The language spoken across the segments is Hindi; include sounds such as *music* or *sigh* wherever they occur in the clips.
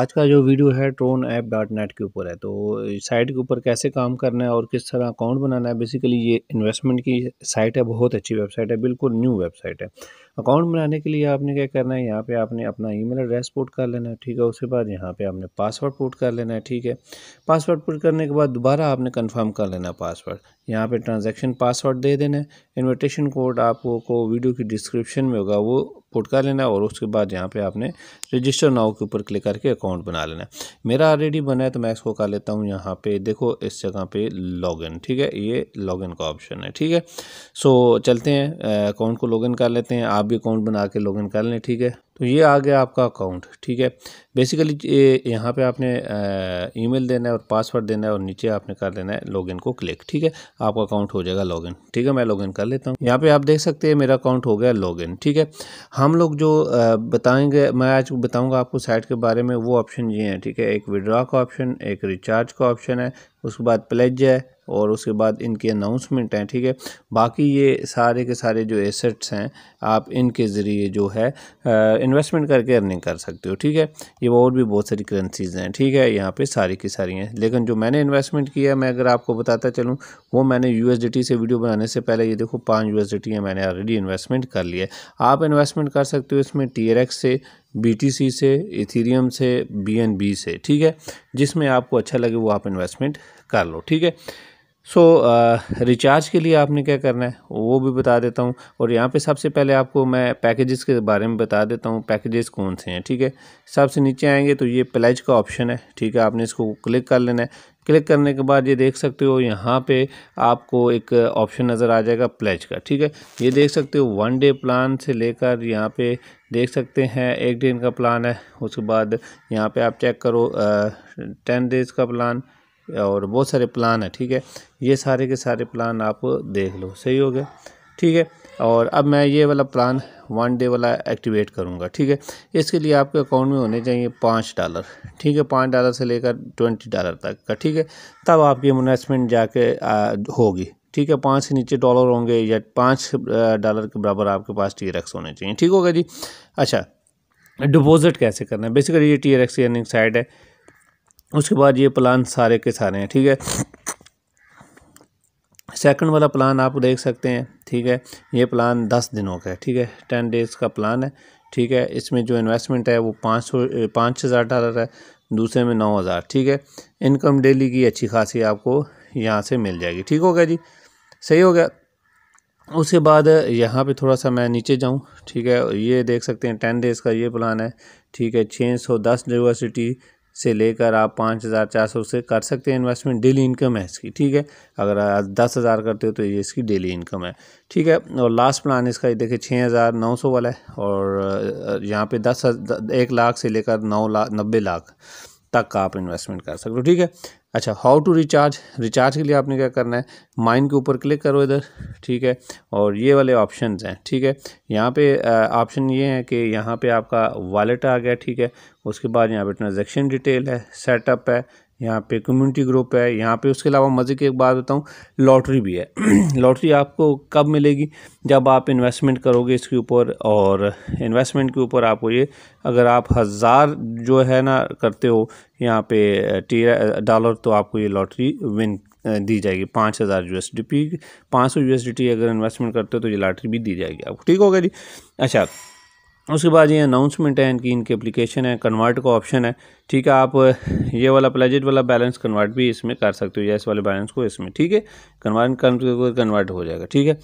आज का जो वीडियो है ट्रोन ऐप डॉट नेट के ऊपर है तो साइट के ऊपर कैसे काम करना है और किस तरह अकाउंट बनाना है बेसिकली ये इन्वेस्टमेंट की साइट है बहुत अच्छी वेबसाइट है बिल्कुल न्यू वेबसाइट है अकाउंट बनाने के लिए आपने क्या करना है यहाँ पे आपने अपना ईमेल एड्रेस पोर्ट कर लेना है ठीक है उसके बाद यहाँ पे आपने पासवर्ड पोर्ट कर लेना है ठीक है पासवर्ड पोर्ट करने के बाद दोबारा आपने कन्फर्म कर लेना है पासवर्ड यहाँ पर ट्रांजेक्शन पासवर्ड दे देना है इन्विटेशन कोड आपको वीडियो की डिस्क्रिप्शन में होगा वो पुट कर लेना और उसके बाद यहाँ पे आपने रजिस्टर नाव के ऊपर क्लिक करके अकाउंट बना लेना मेरा ऑलरेडी बना है तो मैं इसको कर लेता हूँ यहाँ पे देखो इस जगह पे लॉगिन ठीक है ये लॉगिन का ऑप्शन है ठीक है सो चलते हैं अकाउंट को लॉगिन कर लेते हैं आप भी अकाउंट बना के लॉगिन कर लें ठीक है तो ये आ गया आपका अकाउंट ठीक है बेसिकली यहाँ पे आपने ईमेल देना है और पासवर्ड देना है और नीचे आपने कर देना है लॉगिन को क्लिक ठीक है आपका अकाउंट हो जाएगा लॉगिन ठीक है मैं लॉगिन कर लेता हूँ यहाँ पे आप देख सकते हैं मेरा अकाउंट हो गया लॉगिन ठीक है हम लोग जो बताएंगे मैं आज बताऊँगा आपको साइट के बारे में वो ऑप्शन ये हैं ठीक है एक विड्रा का ऑप्शन एक रिचार्ज का ऑप्शन है उसके बाद प्लेज है और उसके बाद इनकी अनाउंसमेंट है ठीक है बाकी ये सारे के सारे जो एसेट्स हैं आप इनके ज़रिए जो है इन्वेस्टमेंट करके अर्निंग कर सकते हो ठीक है ये और भी बहुत सारी करेंसीज हैं ठीक है यहाँ पे सारी की सारी हैं लेकिन जो मैंने इन्वेस्टमेंट किया मैं अगर आपको बताता चलूँ वो मैंने यू से वीडियो बनाने से पहले ये देखो पाँच यू एस मैंने ऑलरेडी इन्वेस्टमेंट कर लिया आप इन्वेस्टमेंट कर सकते हो इसमें टी से बी से इथीरियम से बी से ठीक है जिसमें आपको अच्छा लगे वो आप इन्वेस्टमेंट कर लो ठीक है सो so, रिचार्ज uh, के लिए आपने क्या करना है वो भी बता देता हूँ और यहाँ पे सबसे पहले आपको मैं पैकेजेस के बारे में बता देता हूँ पैकेजेस कौन से हैं ठीक है सबसे नीचे आएंगे तो ये प्लेज का ऑप्शन है ठीक है आपने इसको क्लिक कर लेना है क्लिक करने के बाद ये देख सकते हो यहाँ पे आपको एक ऑप्शन नज़र आ जाएगा प्लेज का ठीक है ये देख सकते हो वन डे प्लान से लेकर यहाँ पे देख सकते हैं एक दिन का प्लान है उसके बाद यहाँ पे आप चेक करो टेन uh, डेज़ का प्लान और बहुत सारे प्लान है ठीक है ये सारे के सारे प्लान आप देख लो सही हो गया ठीक है और अब मैं ये वाला प्लान वन डे वाला एक्टिवेट करूँगा ठीक है इसके लिए आपके अकाउंट में होने चाहिए पाँच डॉलर ठीक है पाँच डॉलर से लेकर ट्वेंटी डॉलर तक का ठीक है तब आपकी इन्वेस्टमेंट जाके होगी ठीक है पाँच से नीचे डॉलर होंगे या पाँच डॉलर के बराबर आपके पास टी रक्स होने चाहिए ठीक होगा जी अच्छा डिपॉजिट कैसे करना है बेसिकली ये टी रक्स एक्स अर्निंग साइड है उसके बाद ये प्लान सारे के सारे हैं ठीक है सेकंड वाला प्लान आप देख सकते हैं ठीक है ये प्लान दस दिनों का है ठीक है टेन डेज़ का प्लान है ठीक है इसमें जो इन्वेस्टमेंट है वो पाँच सौ पाँच हज़ार डॉलर है दूसरे में नौ हज़ार ठीक है इनकम डेली की अच्छी खासी आपको यहाँ से मिल जाएगी ठीक हो गया जी सही हो गया उसके बाद यहाँ पे थोड़ा सा मैं नीचे जाऊँ ठीक है ये देख सकते हैं टेन डेज़ का ये प्लान है ठीक है छः सौ दस यूनिवर्सिटी से लेकर आप पाँच हज़ार चार सौ से कर सकते हैं इन्वेस्टमेंट डेली इनकम है इसकी ठीक है अगर आप दस हज़ार करते हो तो ये इसकी डेली इनकम है ठीक है और लास्ट प्लान इसका ये देखिए छः हज़ार नौ सौ वाला है और यहाँ पे दस एक लाख से लेकर नौ लाख नब्बे लाख तक का आप इन्वेस्टमेंट कर सकते हो ठीक है अच्छा हाउ टू रिचार्ज रिचार्ज के लिए आपने क्या करना है माइन के ऊपर क्लिक करो इधर ठीक है और ये वाले ऑप्शन हैं ठीक है यहाँ पे ऑप्शन ये है कि यहाँ पे आपका वॉलेट आ गया ठीक है उसके बाद यहाँ पे ट्रांजेक्शन डिटेल है सेटअप है यहाँ पे कम्युनिटी ग्रुप है यहाँ पे उसके अलावा मज़े की एक बात बताऊँ लॉटरी भी है लॉटरी *clears throat* आपको कब मिलेगी जब आप इन्वेस्टमेंट करोगे इसके ऊपर और इन्वेस्टमेंट के ऊपर आपको ये अगर आप हज़ार जो है ना करते हो यहाँ पे टी डॉलर तो आपको ये लॉटरी विन दी जाएगी पाँच हज़ार यू एस डी पी पाँच सौ यू एस डी टी अगर इन्वेस्टमेंट करते हो तो ये लॉटरी भी दी जाएगी आपको ठीक होगा जी अच्छा उसके बाद ये अनाउंसमेंट है इनकी इनकी अप्लीकेशन है कन्वर्ट का ऑप्शन है ठीक है आप ये वाला प्लेजेट वाला बैलेंस कन्वर्ट भी इसमें कर सकते हो या इस वाले बैलेंस को इसमें ठीक है कन्वर्ट कर कन्वर्ट हो जाएगा ठीक है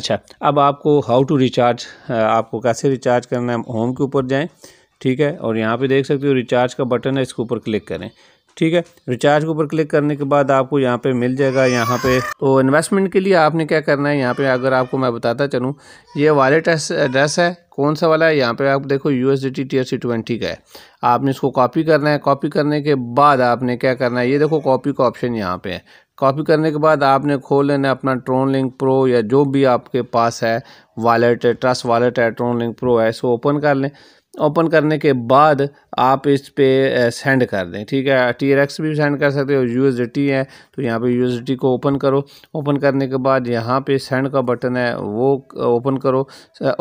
अच्छा अब आपको हाउ टू रिचार्ज आपको कैसे रिचार्ज करना है होम के ऊपर जाएँ ठीक है और यहाँ पर देख सकते हो रिचार्ज का बटन है इसके ऊपर क्लिक करें ठीक है रिचार्ज के ऊपर क्लिक करने के बाद आपको यहाँ पे मिल जाएगा यहाँ पे तो इन्वेस्टमेंट के लिए आपने क्या करना है यहाँ पे अगर आपको मैं बताता चलूँ ये वॉलेट एड्रेस है कौन सा वाला है यहाँ पे आप देखो U S D T T S C twenty का है आपने इसको कॉपी करना है कॉपी करने के बाद आपने क्या करना है ये देखो कॉपी का ऑप्शन यहाँ पे है कॉपी करने के बाद आपने खोल लेना अपना ट्रोन लिंक प्रो या जो भी आपके पास है वॉलेट ट्रस्ट वॉलेट है ट्रोन लिंक प्रो है इसको ओपन कर लें ओपन करने के बाद आप इस पर सेंड कर दें ठीक है टी आर एक्स भी सेंड कर सकते हो यू एस टी है तो यहाँ पे यू एस टी को ओपन करो ओपन करने के बाद यहाँ पे सेंड का बटन है वो ओपन करो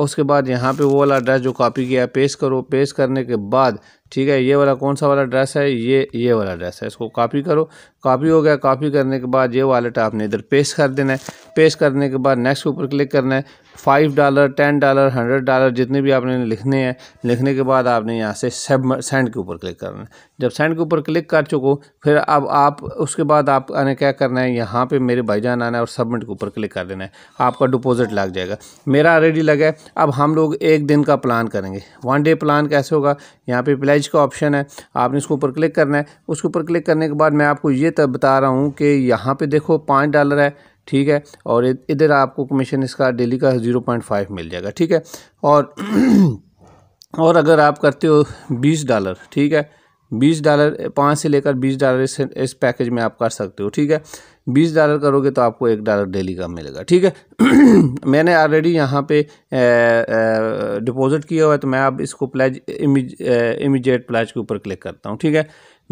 उसके बाद यहाँ पे वो वाला एड्रेस जो कॉपी किया है पेस्ट करो पेस्ट करने के बाद ठीक है ये वाला कौन सा वाला ड्रेस है ये ये वाला ड्रेस है इसको कॉपी करो कॉपी हो गया कॉपी करने के बाद ये वालेट आपने इधर पेस्ट कर देना है पेस्ट करने के बाद नेक्स्ट के ऊपर क्लिक करना है five dollar ten dollar hundred dollar जितने भी आपने लिखने हैं लिखने के बाद आपने यहाँ से सेंड के ऊपर क्लिक करना है जब सेंड के ऊपर क्लिक कर चुको फिर अब आप उसके बाद आपने क्या करना है यहाँ पे मेरे भाईजान आना है और सबमिट के ऊपर क्लिक कर देना है आपका डिपॉजिट लग जाएगा मेरा ऑलरेडी लगा है अब हम लोग एक दिन का प्लान करेंगे वन डे प्लान कैसे होगा यहाँ पे प्लेज का ऑप्शन है आपने इसके ऊपर क्लिक करना है उसके ऊपर क्लिक करने के बाद मैं आपको ये तब बता रहा हूँ कि यहाँ पर देखो पाँच डॉलर है ठीक है और इधर आपको कमीशन इसका डेली का ज़ीरो पॉइंट फाइव मिल जाएगा ठीक है और *clears throat* और अगर आप करते हो बीस डॉलर ठीक है बीस डॉलर पाँच से लेकर बीस डॉलर इस इस पैकेज में आप कर सकते हो ठीक है बीस डॉलर करोगे तो आपको एक डॉलर डेली का मिलेगा ठीक है *clears throat* मैंने ऑलरेडी यहाँ पे डिपॉजिट किया हुआ है तो मैं अब इसको प्लेज इमीजिएट प्लेज के ऊपर क्लिक करता हूँ ठीक है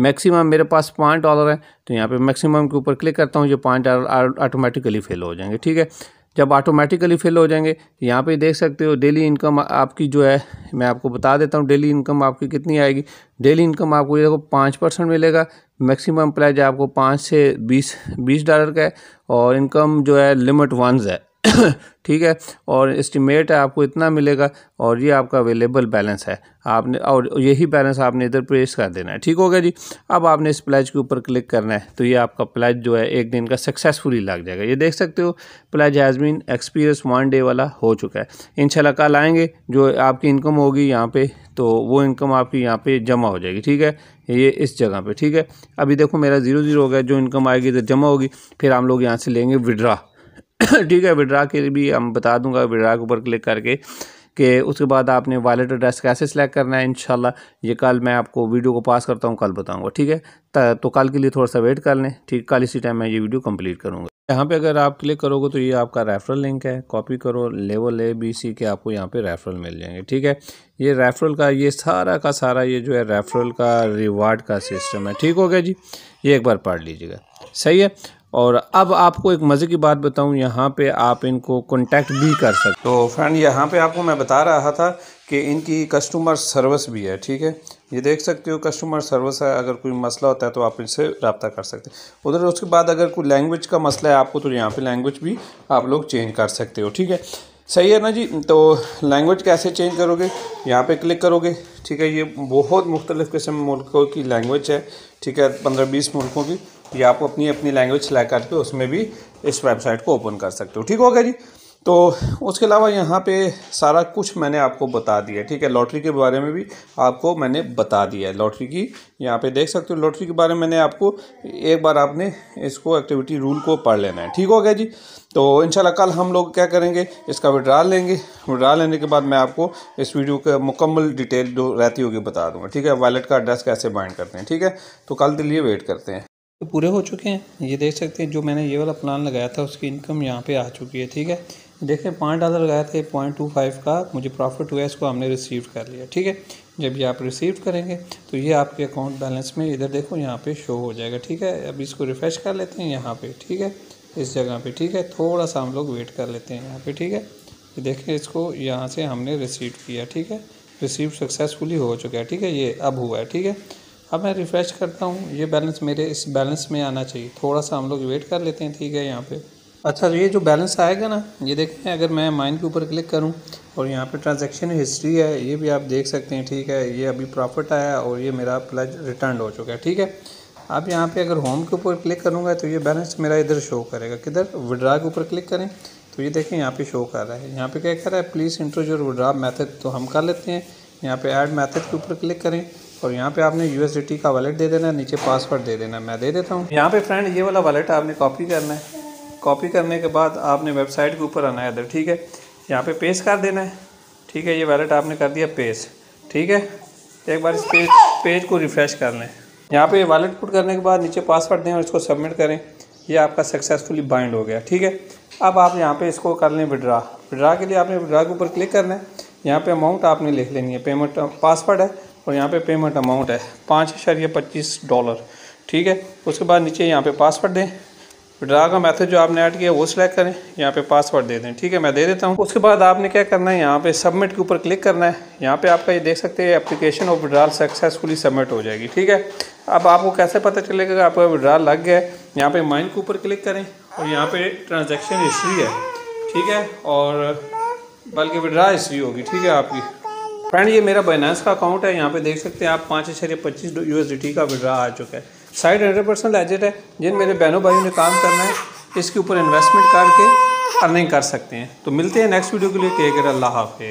मैक्सिमम मेरे पास पाँच डॉलर है तो यहाँ पे मैक्सिमम के ऊपर क्लिक करता हूँ ये पाँच डॉलर ऑटोमेटिकली फेल हो जाएंगे ठीक है जब ऑटोमेटिकली फिल हो जाएंगे तो यहाँ पे देख सकते हो डेली इनकम आपकी जो है मैं आपको बता देता हूँ डेली इनकम आपकी कितनी आएगी डेली इनकम आपको ये देखो पाँच परसेंट मिलेगा मैक्सिमम प्राइज आपको पाँच से बीस बीस डॉलर का है और इनकम जो है लिमिट वंस है *coughs* ठीक है और इस्टीमेट है आपको इतना मिलेगा और ये आपका अवेलेबल बैलेंस है आपने और यही बैलेंस आपने इधर प्रेस कर देना है ठीक हो गया जी अब आपने इस प्लेज के ऊपर क्लिक करना है तो ये आपका प्लेज जो है एक दिन का सक्सेसफुली लग जाएगा ये देख सकते हो pledge has experience one day वाला हो चुका है इन कल आएँगे जो आपकी इनकम होगी यहाँ पर तो वो इनकम आपकी यहाँ पर जमा हो जाएगी ठीक है ये इस जगह पर ठीक है अभी देखो मेरा ज़ीरो ज़ीरो हो गया जो इनकम आएगी इधर तो जमा होगी फिर हम लोग यहाँ से लेंगे विड्रा ठीक है विड्रा के भी हम बता दूंगा विड्रा के ऊपर क्लिक करके कि उसके बाद आपने वॉलेट एड्रेस कैसे सिलेक्ट करना है इनशाला ये कल मैं आपको वीडियो को पास करता हूँ कल बताऊँगा ठीक है तो कल के लिए थोड़ा सा वेट कर लें ठीक कल इसी टाइम मैं ये वीडियो कम्प्लीट करूँगा यहाँ पे अगर आप क्लिक करोगे तो ये आपका रेफरल लिंक है कॉपी करो लेवल ए बी सी के आपको यहाँ पे रेफरल मिल जाएंगे ठीक है ये रेफरल का ये सारा का सारा ये जो है रेफरल का रिवार्ड का सिस्टम है ठीक हो गया जी ये एक बार पढ़ लीजिएगा सही है और अब आपको एक मज़े की बात बताऊं यहाँ पे आप इनको कांटेक्ट भी कर सकते तो फ्रेंड यहाँ पे आपको मैं बता रहा था कि इनकी कस्टमर सर्विस भी है ठीक है ये देख सकते हो कस्टमर सर्विस है अगर कोई मसला होता है तो आप इनसे रबता कर सकते हैं उधर उसके बाद अगर कोई लैंग्वेज का मसला है आपको तो यहाँ पर लैंग्वेज भी आप लोग चेंज कर सकते हो ठीक है सही है ना जी तो लैंग्वेज कैसे चेंज करोगे यहाँ पे क्लिक करोगे ठीक है ये बहुत मुख्तलिफ़ किस्म मुल्कों की लैंग्वेज है ठीक है पंद्रह बीस मुल्कों की या आप अपनी अपनी लैंग्वेज सेलेक्ट करके उसमें भी इस वेबसाइट को ओपन कर सकते हो ठीक होगा जी तो उसके अलावा यहाँ पे सारा कुछ मैंने आपको बता दिया ठीक है लॉटरी के बारे में भी आपको मैंने बता दिया है लॉटरी की यहाँ पे देख सकते हो लॉटरी के बारे में मैंने आपको एक बार आपने इसको एक्टिविटी रूल को पढ़ लेना है ठीक हो गया जी तो इनशाला कल हम लोग क्या करेंगे इसका विड्रा लेंगे विड्रा लेने के बाद मैं आपको इस वीडियो का मुकम्मल डिटेल जो रहती होगी बता दूँगा ठीक है वॉलेट का एड्रेस कैसे बाइंड करते हैं ठीक है तो कल दिल्ली वेट करते हैं तो पूरे हो चुके हैं ये देख सकते हैं जो मैंने ये वाला प्लान लगाया था उसकी इनकम यहाँ पे आ चुकी है ठीक है देखें पाँच डॉलर लगाया था पॉइंट टू फाइव का मुझे प्रॉफिट हुआ है इसको हमने रिसीव कर लिया ठीक है जब ये आप रिसीव करेंगे तो ये आपके अकाउंट बैलेंस में इधर देखो यहाँ पे शो हो जाएगा ठीक है अब इसको रिफ़्रेश कर लेते हैं यहाँ पे ठीक है इस जगह पे ठीक है थोड़ा सा हम लोग वेट कर लेते हैं यहाँ पे ठीक है ये देखें इसको यहाँ से हमने रिसीव किया ठीक है रिसीव सक्सेसफुली हो चुका है ठीक है ये अब हुआ है ठीक है अब मैं रिफ़्रेश करता हूँ ये बैलेंस मेरे इस बैलेंस में आना चाहिए थोड़ा सा हम लोग वेट कर लेते हैं ठीक है यहाँ पे अच्छा ये जो बैलेंस आएगा ना ये देखें अगर मैं माइन के ऊपर क्लिक करूँ और यहाँ पे ट्रांजैक्शन हिस्ट्री है ये भी आप देख सकते हैं ठीक है ये अभी प्रॉफिट आया और ये मेरा प्लज रिटर्न हो चुका है ठीक है अब यहाँ पर अगर होम के ऊपर क्लिक करूँगा तो ये बैलेंस मेरा इधर शो करेगा किधर विड्रा के ऊपर क्लिक करें तो ये देखें यहाँ पे शो कर रहा है यहाँ पर क्या कर रहा है प्लीज़ इंट्रोज और विड्रा मैथड तो हम कर लेते हैं यहाँ पर एड मेथड के ऊपर क्लिक करें और यहाँ पे आपने यू का वॉलेट दे देना है नीचे पासवर्ड दे देना मैं दे देता हूँ यहाँ पे फ्रेंड ये वाला वॉलेट आपने कॉपी करना है कॉपी करने के बाद आपने वेबसाइट के ऊपर आना है इधर ठीक है यहाँ पे पेस्ट कर देना है ठीक है ये वॉलेट आपने कर दिया पेस ठीक है एक बार इस पेज पेज को रिफ़्रेश कर लें यहाँ पर वॉलेट पुट करने के बाद नीचे पासवर्ड दें और इसको सबमिट करें ये आपका सक्सेसफुली बाइंड हो गया ठीक है अब आप यहाँ पर इसको कर लें विड्रा विड्रा के लिए आपने विड्रा के ऊपर क्लिक करना है यहाँ पे अमाउंट आपने लिख लेनी है पेमेंट पासवर्ड है और यहाँ पे पेमेंट अमाउंट है पाँच हजार या पच्चीस डॉलर ठीक है उसके बाद नीचे यहाँ पे पासवर्ड दें विड्रा का मेथड जो आपने ऐड किया वो सिलेक्ट करें यहाँ पे पासवर्ड दे दें ठीक है मैं दे देता हूँ उसके बाद आपने क्या करना है यहाँ पे सबमिट के ऊपर क्लिक करना है यहाँ पे आपका ये देख सकते हैं application of withdrawal successfully submit हो जाएगी ठीक है अब आपको कैसे पता चलेगा कि आपका विड्राल लग गया है यहाँ पर माइंड के ऊपर क्लिक करें और यहाँ पर ट्रांजेक्शन हिस्ट्री है ठीक है और बल्कि विड्रा हिस्ट्री होगी ठीक है आपकी फ्रेंड ये मेरा बाइनेंस का अकाउंट है यहाँ पे देख सकते हैं आप पाँच हजार पच्चीस यू का विड्रा आ चुका है साइड हंड्रेड परसेंट एजेट है जिन मेरे बहनों भाइयों ने काम करना है इसके ऊपर इन्वेस्टमेंट करके अर्निंग कर सकते हैं तो मिलते हैं नेक्स्ट वीडियो के लिए टेक अल्लाह हाफि